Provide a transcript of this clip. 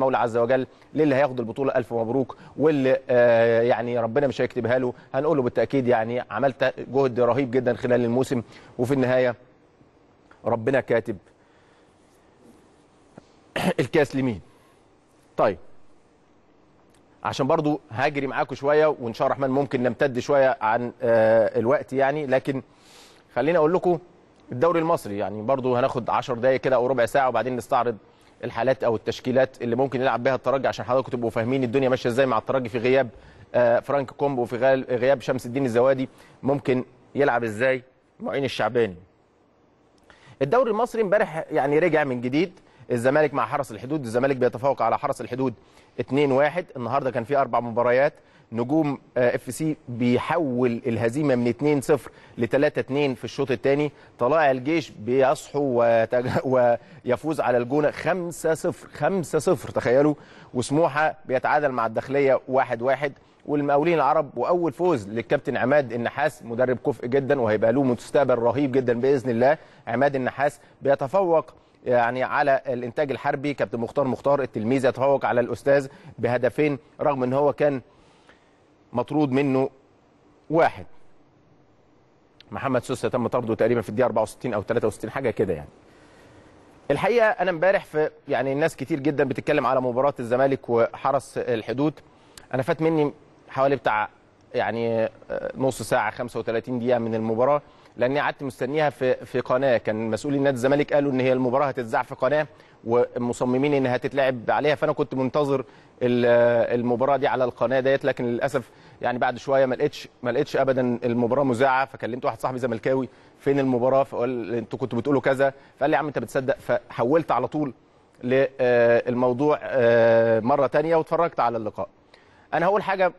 المولى عز وجل للي هياخد البطوله الف مبروك واللي آه يعني ربنا مش هيكتبها له هنقول له بالتاكيد يعني عملت جهد رهيب جدا خلال الموسم وفي النهايه ربنا كاتب الكاس لمين طيب عشان برضو هاجري معاكم شويه وان شاء الله الرحمن ممكن نمتد شويه عن آه الوقت يعني لكن خليني اقول لكم الدوري المصري يعني برضو هناخد 10 دقائق كده او ربع ساعه وبعدين نستعرض الحالات او التشكيلات اللي ممكن يلعب بها الترجي عشان حضراتكم تبقوا فاهمين الدنيا ماشيه ازاي مع الترجي في غياب آه، فرانك كومبو وفي غياب شمس الدين الزوادي ممكن يلعب ازاي معين الشعباني الدوري المصري امبارح يعني رجع من جديد الزمالك مع حرس الحدود الزمالك بيتفوق على حرس الحدود 2-1 النهارده كان في اربع مباريات نجوم اف آه، سي بيحول الهزيمه من 2-0 ل 3-2 في الشوط الثاني طلائع الجيش بيصحوا وتج... ويفوز على الجونه 5-0 5-0 تخيلوا وسموحه بيتعادل مع الداخليه 1-1 والمقاولين العرب واول فوز للكابتن عماد النحاس مدرب كفء جدا وهيبقى له مستقبل رهيب جدا باذن الله عماد النحاس بيتفوق يعني على الانتاج الحربي كابتن مختار مختار التلميذ يتفوق على الاستاذ بهدفين رغم ان هو كان مطرود منه واحد محمد سوسه تم طرده تقريبا في الدقيقه 64 او 63 حاجه كده يعني الحقيقه انا امبارح في يعني الناس كتير جدا بتتكلم على مباراه الزمالك وحرس الحدود انا فات مني حوالي بتاع يعني آه، نص ساعه 35 دقيقه من المباراه لاني قعدت مستنيها في في قناه كان مسؤولي نادي الزمالك قالوا ان هي المباراه هتتذاع في قناه ومصممين انها تتلعب عليها فانا كنت منتظر آه، المباراه دي على القناه ديت لكن للاسف يعني بعد شويه ما لقيتش ما لقيتش ابدا المباراه مذاعه فكلمت واحد صاحبي زملكاوي فين المباراه فقال انتوا كنتوا بتقولوا كذا فقال لي يا عم انت بتصدق فحولت على طول للموضوع آه، مره ثانيه واتفرجت على اللقاء انا هقول حاجه